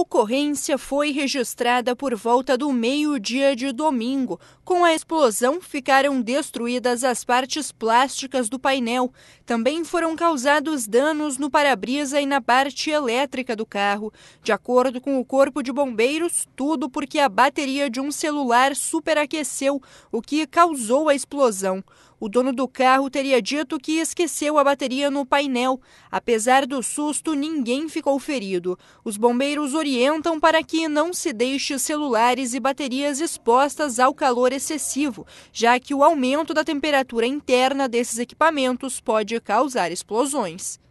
ocorrência foi registrada por volta do meio-dia de domingo. Com a explosão, ficaram destruídas as partes plásticas do painel. Também foram causados danos no para-brisa e na parte elétrica do carro. De acordo com o Corpo de Bombeiros, tudo porque a bateria de um celular superaqueceu, o que causou a explosão. O dono do carro teria dito que esqueceu a bateria no painel. Apesar do susto, ninguém ficou ferido. Os bombeiros orientam para que não se deixe celulares e baterias expostas ao calor excessivo, já que o aumento da temperatura interna desses equipamentos pode causar explosões.